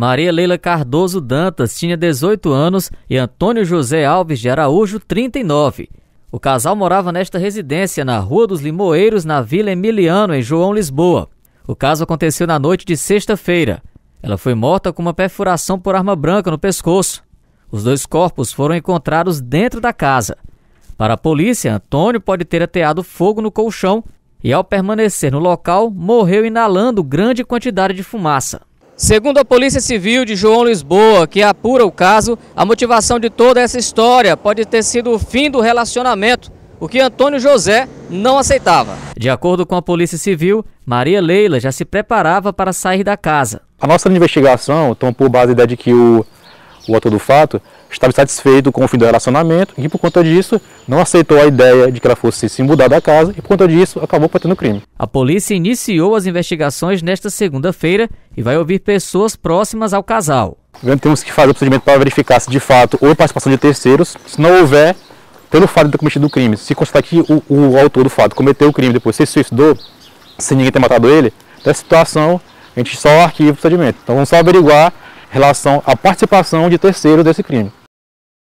Maria Leila Cardoso Dantas tinha 18 anos e Antônio José Alves de Araújo, 39. O casal morava nesta residência, na Rua dos Limoeiros, na Vila Emiliano, em João Lisboa. O caso aconteceu na noite de sexta-feira. Ela foi morta com uma perfuração por arma branca no pescoço. Os dois corpos foram encontrados dentro da casa. Para a polícia, Antônio pode ter ateado fogo no colchão e, ao permanecer no local, morreu inalando grande quantidade de fumaça. Segundo a Polícia Civil de João Lisboa, que apura o caso, a motivação de toda essa história pode ter sido o fim do relacionamento, o que Antônio José não aceitava. De acordo com a Polícia Civil, Maria Leila já se preparava para sair da casa. A nossa investigação toma por base a ideia de que o o autor do fato, estava insatisfeito com o fim do relacionamento e, por conta disso, não aceitou a ideia de que ela fosse se mudar da casa e, por conta disso, acabou cometendo crime. A polícia iniciou as investigações nesta segunda-feira e vai ouvir pessoas próximas ao casal. Temos que fazer o procedimento para verificar se, de fato, houve participação de terceiros. Se não houver, pelo fato de ter cometido o crime, se constar que o, o autor do fato cometeu o crime depois se suicidou, sem ninguém ter matado ele, nessa situação, a gente só arquiva o procedimento. Então, vamos só averiguar relação à participação de terceiros desse crime.